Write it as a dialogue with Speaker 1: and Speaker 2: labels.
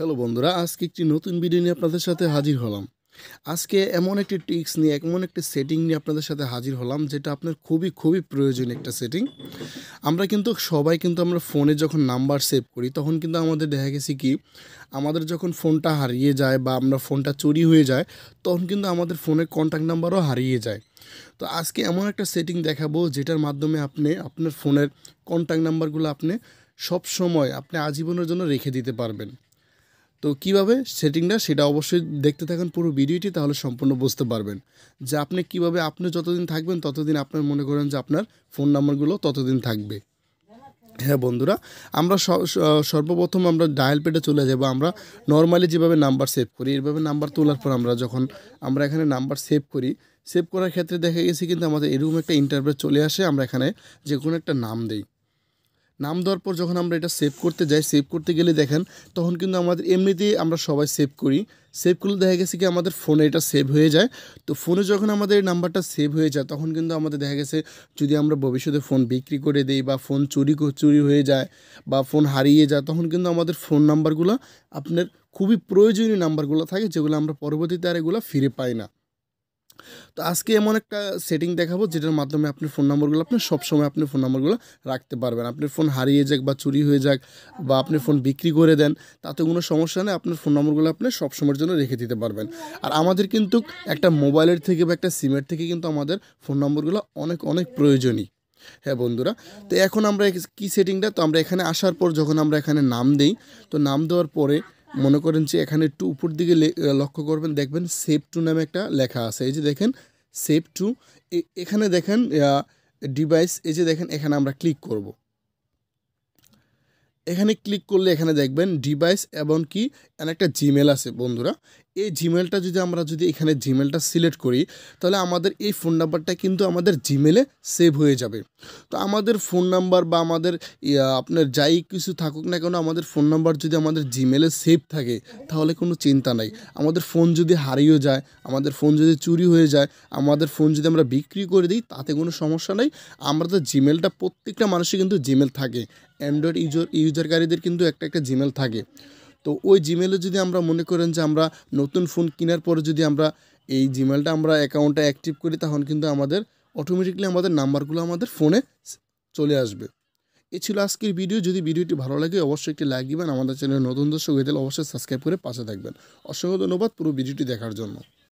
Speaker 1: hello বন্ধুরা আজকে একটি নতুন ভিডিও নিয়ে আপনাদের সাথে হাজির হলাম আজকে এমন একটি টিক্স নিয়ে এমন একটি সেটিং নিয়ে আপনাদের সাথে হাজির হলাম যেটা আপনার খুবই খুবই প্রয়োজন একটা সেটিং আমরা কিন্তু সবাই কিন্তু আমরা ফোনে যখন নাম্বার সেভ করি তখন কিন্তু আমাদের দেখা গেছে কি আমাদের যখন ফোনটা হারিয়ে যায় বা আমরা ফোনটা চুরি হয়ে যায় তখন কিন্তু আমাদের ফোনের কন্ট্যাক্ট নাম্বারও হারিয়ে যায় তো আজকে এমন একটা সেটিং দেখাবো যেটার মাধ্যমে আপনি আপনার ফোনের কন্ট্যাক্ট নাম্বারগুলো আপনি সব সময় আপনি আজীবনের জন্য রেখে দিতে পারবেন তো কিভাবে সেটিংটা সেটা অবশ্যই দেখতে থাকেন পুরো ভিডিওটি তাহলে সম্পূর্ণ বুঝতে পারবেন যে আপনি কিভাবে আপনি যতদিন থাকবেন ততদিন আপনার মনে করেন যে আপনার ফোন নাম্বারগুলো ততদিন থাকবে হ্যাঁ বন্ধুরা আমরা সর্বপ্রথম আমরা ডায়াল পেটে চলে যাব আমরা নর্মালি যেভাবে নাম্বার সেভ করি এইভাবে নাম্বার তোলার পর আমরা যখন আমরা এখানে নাম্বার সেভ করি সেভ করার ক্ষেত্রে দেখা গেছে কিন্তু আমাদের এরকম একটা ইন্টারভিউ চলে আসে আমরা এখানে যে কোনো একটা নাম দিই নাম দেওয়ার পর যখন আমরা এটা সেভ করতে যাই সেভ করতে গেলে দেখেন তখন কিন্তু আমাদের এমনিতেই আমরা সবাই সেভ করি সেভ করলে দেখা গেছে কি আমাদের ফোনে এটা সেভ হয়ে যায় তো ফোনে যখন আমাদের নাম্বারটা সেভ হয়ে যায় তখন কিন্তু আমাদের দেখা গেছে যদি আমরা ভবিষ্যতে ফোন বিক্রি করে দিই বা ফোন চুরি চুরি হয়ে যায় বা ফোন হারিয়ে যায় তখন কিন্তু আমাদের ফোন নাম্বারগুলো আপনার খুবই প্রয়োজনীয় নাম্বারগুলো থাকে যেগুলো আমরা পরবর্তীতে আর এগুলো ফিরে পাই না তো আজকে এমন একটা সেটিং দেখাবো যেটার মাধ্যমে আপনি ফোন নম্বরগুলো আপনি সবসময় আপনি ফোন নম্বরগুলো রাখতে পারবেন আপনার ফোন হারিয়ে যাক বা চুরি হয়ে যাক বা আপনি ফোন বিক্রি করে দেন তাতে কোনো সমস্যা নেই আপনার ফোন নম্বরগুলো আপনি সবসময়ের জন্য রেখে দিতে পারবেন আর আমাদের কিন্তু একটা মোবাইলের থেকে বা একটা সিমের থেকে কিন্তু আমাদের ফোন নম্বরগুলো অনেক অনেক প্রয়োজনীয় হ্যাঁ বন্ধুরা তো এখন আমরা কি সেটিংটা তো আমরা এখানে আসার পর যখন আমরা এখানে নাম দিই তো নাম দেওয়ার পরে মনে করেন যে এখানে একটু উপর দিকে লক্ষ্য করবেন দেখবেন সেভ টু নামে একটা লেখা আছে এই যে দেখেন সেভ টু এখানে দেখেন ডিভাইস এই যে দেখেন এখানে আমরা ক্লিক করব এখানে ক্লিক করলে এখানে দেখবেন ডিভাইস এবং কি একটা জিমেল আছে বন্ধুরা এই জিমেলটা যদি আমরা যদি এখানে জিমেলটা সিলেক্ট করি তাহলে আমাদের এই ফোন নাম্বারটা কিন্তু আমাদের জিমেলে সেভ হয়ে যাবে তো আমাদের ফোন নাম্বার বা আমাদের আপনার যাই কিছু থাকুক না কেন আমাদের ফোন নাম্বার যদি আমাদের জিমেলে সেভ থাকে তাহলে কোনো চিন্তা নাই আমাদের ফোন যদি হারিয়েও যায় আমাদের ফোন যদি চুরি হয়ে যায় আমাদের ফোন যদি আমরা বিক্রি করে দিই তাতে কোনো সমস্যা নেই তো জিমেলটা প্রত্যেকটা মানুষের কিন্তু জিমেল থাকে অ্যান্ড্রয়েড ইউজার ইউজারকারীদের কিন্তু একটা একটা জিমেল থাকে তো ওই জিমেলে যদি আমরা মনে করেন যে আমরা নতুন ফোন কেনার পরে যদি আমরা এই জিমেলটা আমরা অ্যাকাউন্টটা অ্যাক্টিভ করি তখন কিন্তু আমাদের অটোমেটিকলি আমাদের নাম্বারগুলো আমাদের ফোনে চলে আসবে এ ছিল আজকের ভিডিও যদি ভিডিওটি ভালো লাগে অবশ্যই একটি লাইক দিবেন আমাদের চ্যানেল নতুন দর্শক হয়ে অবশ্যই সাবস্ক্রাইব করে পাশে থাকবেন অসংখ্য ধন্যবাদ পুরো ভিডিওটি দেখার জন্য